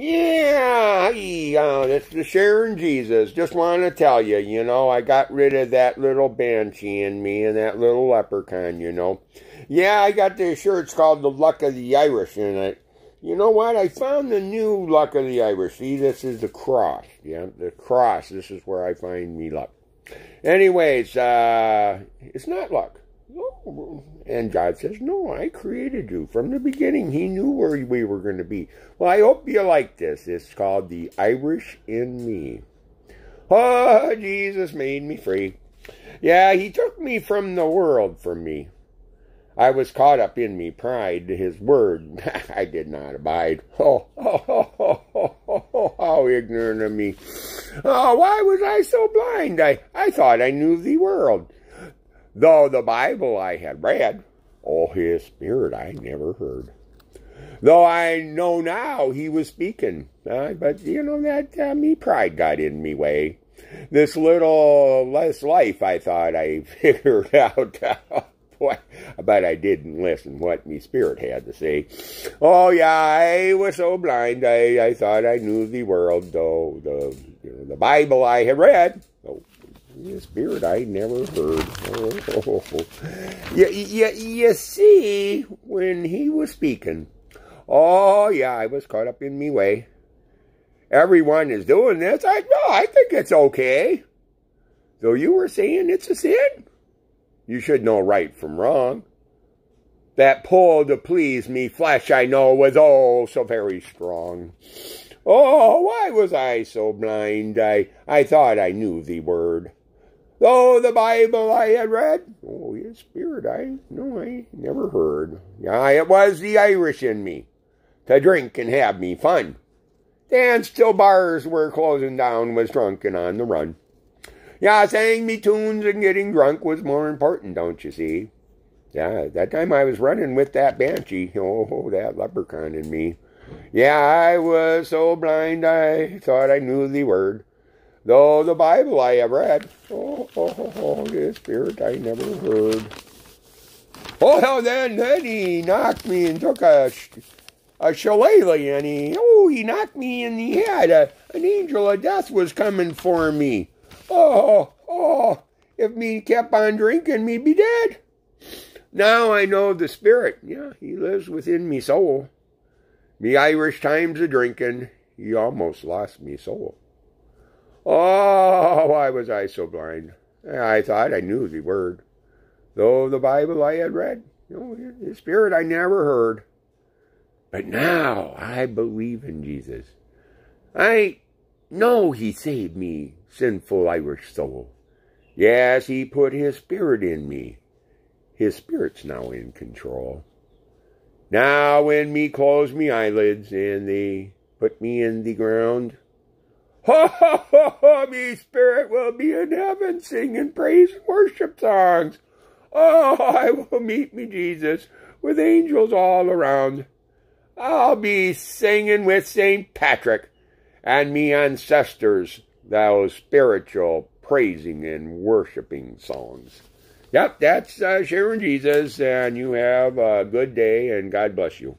Yeah, yeah, uh, that's the sharing Jesus. Just want to tell you, you know, I got rid of that little banshee in me and that little leprechaun, you know. Yeah, I got this shirt. It's called the Luck of the Irish, in it. you know what? I found the new Luck of the Irish. See, this is the cross. Yeah, the cross. This is where I find me luck. Anyways, uh, it's not luck. No. And God says, No, I created you. From the beginning, He knew where we were going to be. Well, I hope you like this. It's called The Irish in Me. Oh, Jesus made me free. Yeah, He took me from the world For me. I was caught up in me pride. His word I did not abide. oh, oh, oh, oh, oh, oh, how ignorant of me. Oh, why was I so blind? I, I thought I knew the world. Though the Bible I had read, all his spirit I never heard. Though I know now he was speaking, uh, but you know that uh, me pride got in me way. This little less life I thought I figured out. Boy, uh, but I didn't listen what me spirit had to say. Oh yeah, I was so blind. I, I thought I knew the world, though the you know the Bible I had read. Oh, this beard I never heard. Oh, you, you see, when he was speaking, oh, yeah, I was caught up in me way. Everyone is doing this. I no, I think it's okay. Though you were saying it's a sin. You should know right from wrong. That pull to please me flesh I know was oh so very strong. Oh, why was I so blind? I, I thought I knew the word. Though the Bible I had read, oh, yes, spirit, I, no, I never heard. Ah, it was the Irish in me to drink and have me fun. Dance till bars were closing down, was drunk and on the run. Yeah, sang me tunes and getting drunk was more important, don't you see? Yeah, that time I was running with that banshee. Oh, that leprechaun in me. Yeah, I was so blind I thought I knew the word though the Bible I have read. Oh, oh, oh, oh the spirit I never heard. Oh, then, then he knocked me and took a, a shillelagh, and he, oh, he knocked me in the head. A, an angel of death was coming for me. Oh, oh, if me kept on drinking, me be dead. Now I know the spirit. Yeah, he lives within me soul. Me Irish times of drinking, he almost lost me soul. Oh, why was I so blind? I thought I knew the word, though the Bible I had read, you know, the Spirit I never heard. But now I believe in Jesus. I know He saved me, sinful Irish soul. Yes, He put His Spirit in me. His Spirit's now in control. Now, when me close me eyelids and they put me in the ground, Ho, ho, ho, ho, me spirit will be in heaven singing praise and worship songs. Oh, I will meet me Jesus with angels all around. I'll be singing with St. Patrick and me ancestors those spiritual praising and worshiping songs. Yep, that's uh, Sharing Jesus, and you have a good day, and God bless you.